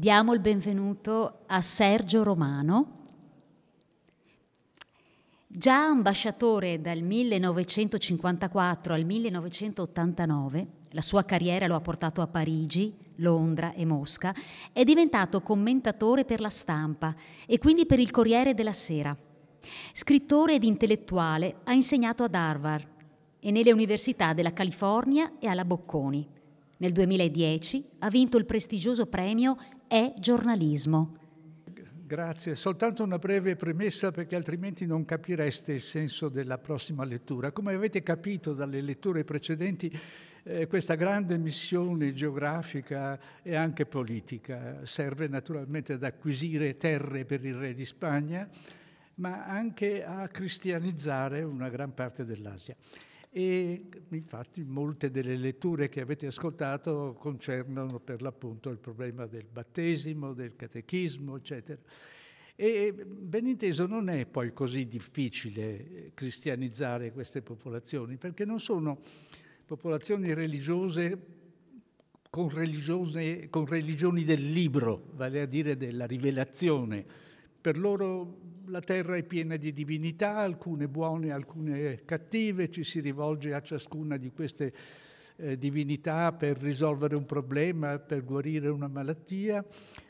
diamo il benvenuto a Sergio Romano, già ambasciatore dal 1954 al 1989, la sua carriera lo ha portato a Parigi, Londra e Mosca, è diventato commentatore per la stampa e quindi per il Corriere della Sera. Scrittore ed intellettuale, ha insegnato ad Harvard e nelle università della California e alla Bocconi. Nel 2010 ha vinto il prestigioso premio E giornalismo. Grazie, soltanto una breve premessa perché altrimenti non capireste il senso della prossima lettura. Come avete capito dalle letture precedenti, eh, questa grande missione geografica e anche politica serve naturalmente ad acquisire terre per il re di Spagna, ma anche a cristianizzare una gran parte dell'Asia e infatti molte delle letture che avete ascoltato concernono per l'appunto il problema del battesimo, del catechismo, eccetera. E ben inteso non è poi così difficile eh, cristianizzare queste popolazioni, perché non sono popolazioni religiose con, con religioni del libro, vale a dire della rivelazione. Per loro la terra è piena di divinità, alcune buone, alcune cattive, ci si rivolge a ciascuna di queste eh, divinità per risolvere un problema, per guarire una malattia,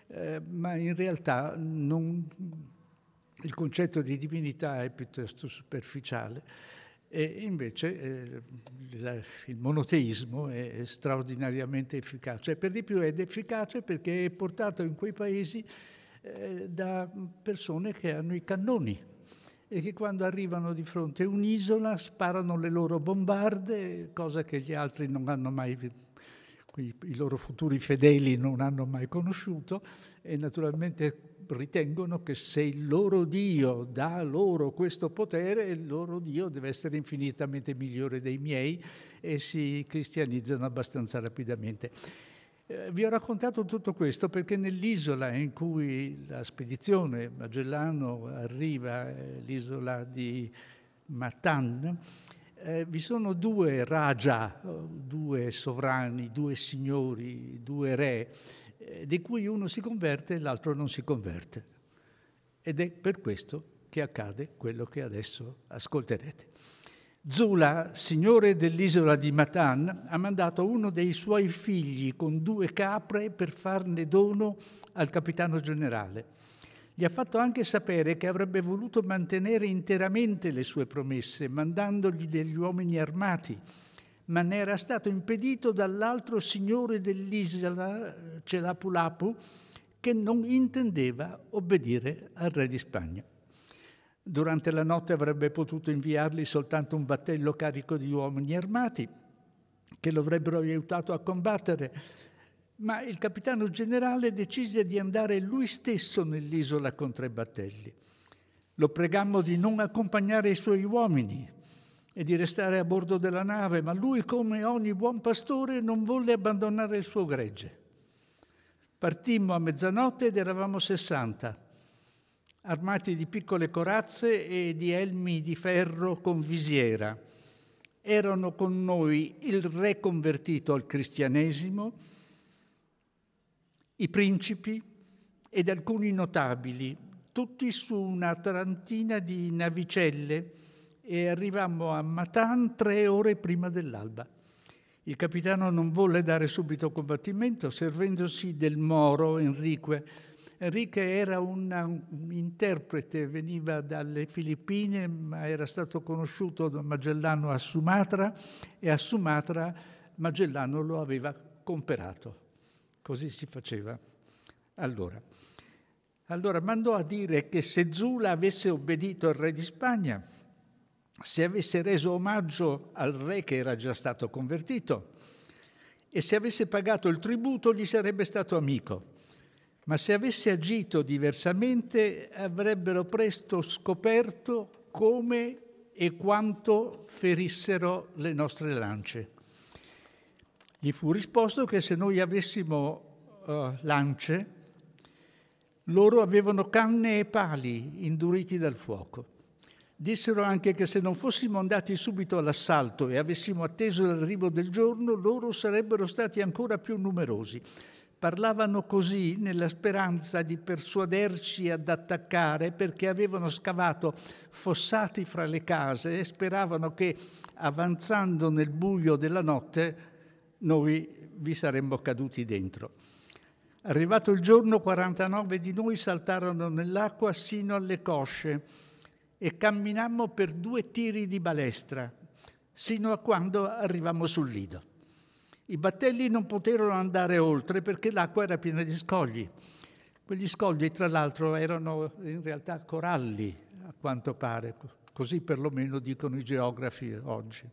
eh, ma in realtà non, il concetto di divinità è piuttosto superficiale. E invece eh, il monoteismo è straordinariamente efficace, per di più ed efficace perché è portato in quei paesi eh, da persone che hanno i cannoni e che quando arrivano di fronte a un'isola sparano le loro bombarde, cosa che gli altri non hanno mai i loro futuri fedeli non hanno mai conosciuto e naturalmente ritengono che se il loro Dio dà loro questo potere, il loro Dio deve essere infinitamente migliore dei miei e si cristianizzano abbastanza rapidamente. Eh, vi ho raccontato tutto questo perché nell'isola in cui la spedizione Magellano arriva, eh, l'isola di Matan, eh, vi sono due raja, eh, due sovrani, due signori, due re, eh, di cui uno si converte e l'altro non si converte. Ed è per questo che accade quello che adesso ascolterete. Zula, signore dell'isola di Matan, ha mandato uno dei suoi figli con due capre per farne dono al capitano generale. Gli ha fatto anche sapere che avrebbe voluto mantenere interamente le sue promesse, mandandogli degli uomini armati, ma ne era stato impedito dall'altro signore dell'isola, Celapulapu, che non intendeva obbedire al re di Spagna. Durante la notte avrebbe potuto inviargli soltanto un battello carico di uomini armati che lo avrebbero aiutato a combattere, ma il capitano generale decise di andare lui stesso nell'isola con tre battelli. Lo pregammo di non accompagnare i suoi uomini e di restare a bordo della nave, ma lui, come ogni buon pastore, non volle abbandonare il suo gregge. Partimmo a mezzanotte ed eravamo 60 armati di piccole corazze e di elmi di ferro con visiera. Erano con noi il re convertito al cristianesimo, i principi ed alcuni notabili, tutti su una tarantina di navicelle e arrivammo a Matan tre ore prima dell'alba. Il capitano non volle dare subito combattimento, servendosi del Moro Enrique, Enrique era un interprete, veniva dalle Filippine, ma era stato conosciuto da Magellano a Sumatra e a Sumatra Magellano lo aveva comperato. Così si faceva. Allora, allora mandò a dire che se Zula avesse obbedito al re di Spagna, se avesse reso omaggio al re che era già stato convertito e se avesse pagato il tributo gli sarebbe stato amico ma se avesse agito diversamente avrebbero presto scoperto come e quanto ferissero le nostre lance. Gli fu risposto che se noi avessimo uh, lance, loro avevano canne e pali induriti dal fuoco. Dissero anche che se non fossimo andati subito all'assalto e avessimo atteso l'arrivo del giorno, loro sarebbero stati ancora più numerosi Parlavano così nella speranza di persuaderci ad attaccare perché avevano scavato fossati fra le case e speravano che avanzando nel buio della notte noi vi saremmo caduti dentro. Arrivato il giorno, 49 di noi saltarono nell'acqua sino alle cosce e camminammo per due tiri di balestra, sino a quando arrivammo sul lido. I battelli non poterono andare oltre perché l'acqua era piena di scogli. Quegli scogli, tra l'altro, erano in realtà coralli, a quanto pare, così perlomeno dicono i geografi oggi.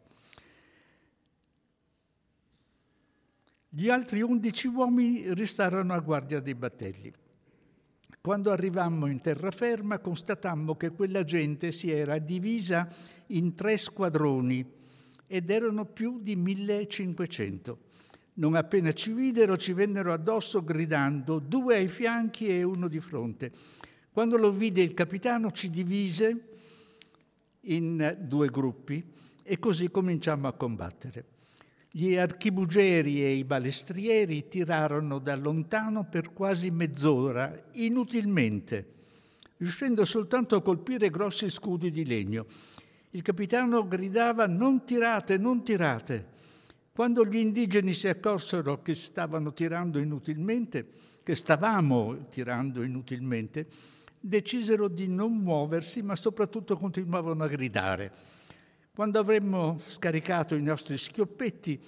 Gli altri undici uomini restarono a guardia dei battelli. Quando arrivammo in terraferma constatammo che quella gente si era divisa in tre squadroni ed erano più di 1500. Non appena ci videro, ci vennero addosso gridando, due ai fianchi e uno di fronte. Quando lo vide il capitano ci divise in due gruppi e così cominciammo a combattere. Gli archibugieri e i balestrieri tirarono da lontano per quasi mezz'ora, inutilmente, riuscendo soltanto a colpire grossi scudi di legno. Il capitano gridava non tirate, non tirate. Quando gli indigeni si accorsero che stavano tirando inutilmente, che stavamo tirando inutilmente, decisero di non muoversi, ma soprattutto continuavano a gridare. Quando avremmo scaricato i nostri schioppetti,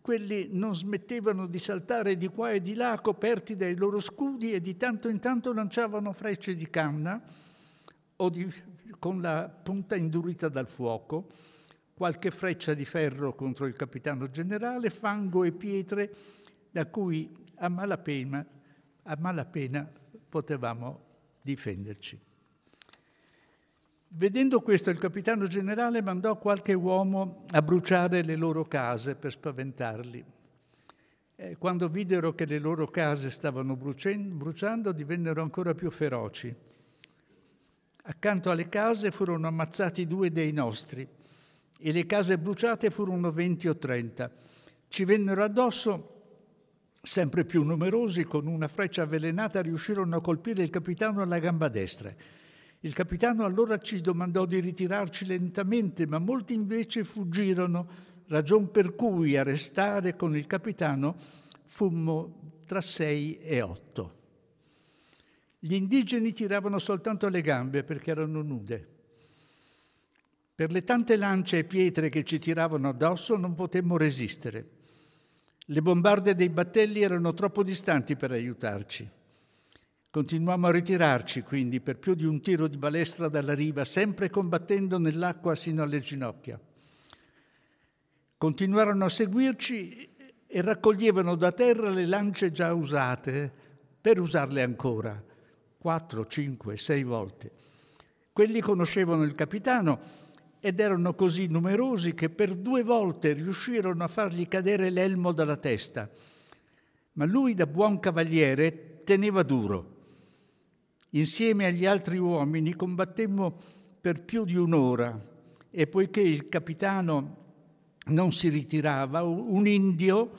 quelli non smettevano di saltare di qua e di là, coperti dai loro scudi, e di tanto in tanto lanciavano frecce di canna o di, con la punta indurita dal fuoco qualche freccia di ferro contro il capitano generale, fango e pietre da cui a malapena, a malapena potevamo difenderci. Vedendo questo, il capitano generale mandò qualche uomo a bruciare le loro case per spaventarli. Eh, quando videro che le loro case stavano bruciando, divennero ancora più feroci. Accanto alle case furono ammazzati due dei nostri, e le case bruciate furono 20 o 30. Ci vennero addosso sempre più numerosi, con una freccia avvelenata riuscirono a colpire il capitano alla gamba destra. Il capitano allora ci domandò di ritirarci lentamente, ma molti invece fuggirono, ragion per cui a restare con il capitano fummo tra sei e otto. Gli indigeni tiravano soltanto le gambe perché erano nude. Per le tante lance e pietre che ci tiravano addosso non potemmo resistere. Le bombarde dei battelli erano troppo distanti per aiutarci. Continuammo a ritirarci quindi per più di un tiro di balestra dalla riva, sempre combattendo nell'acqua sino alle ginocchia. Continuarono a seguirci e raccoglievano da terra le lance già usate per usarle ancora, quattro, cinque, sei volte. Quelli conoscevano il capitano ed erano così numerosi che per due volte riuscirono a fargli cadere l'elmo dalla testa. Ma lui, da buon cavaliere, teneva duro. Insieme agli altri uomini combattemmo per più di un'ora e poiché il capitano non si ritirava, un indio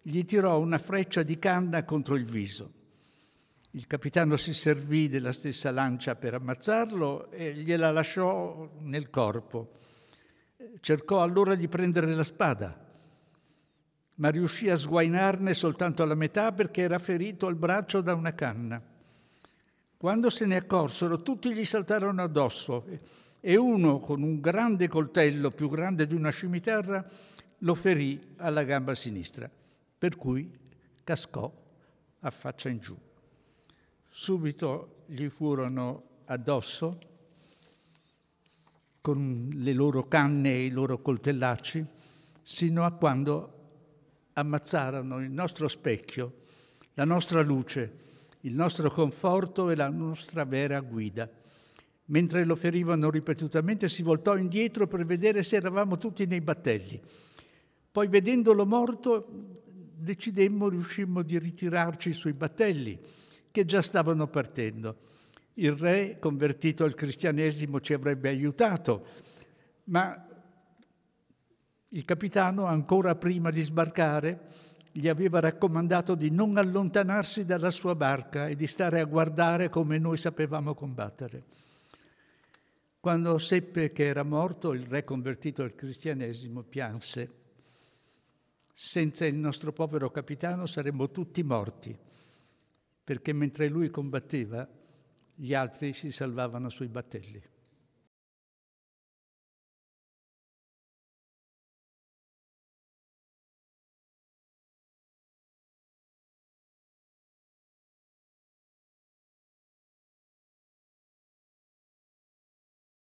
gli tirò una freccia di canna contro il viso. Il capitano si servì della stessa lancia per ammazzarlo e gliela lasciò nel corpo. Cercò allora di prendere la spada, ma riuscì a sguainarne soltanto la metà perché era ferito al braccio da una canna. Quando se ne accorsero, tutti gli saltarono addosso e uno con un grande coltello, più grande di una scimitarra, lo ferì alla gamba sinistra, per cui cascò a faccia in giù subito gli furono addosso con le loro canne e i loro coltellacci, sino a quando ammazzarono il nostro specchio, la nostra luce, il nostro conforto e la nostra vera guida. Mentre lo ferivano ripetutamente si voltò indietro per vedere se eravamo tutti nei battelli. Poi vedendolo morto decidemmo, riuscimmo di ritirarci sui battelli che già stavano partendo. Il re, convertito al cristianesimo, ci avrebbe aiutato, ma il capitano, ancora prima di sbarcare, gli aveva raccomandato di non allontanarsi dalla sua barca e di stare a guardare come noi sapevamo combattere. Quando seppe che era morto, il re convertito al cristianesimo pianse. Senza il nostro povero capitano saremmo tutti morti perché mentre lui combatteva gli altri si salvavano sui battelli.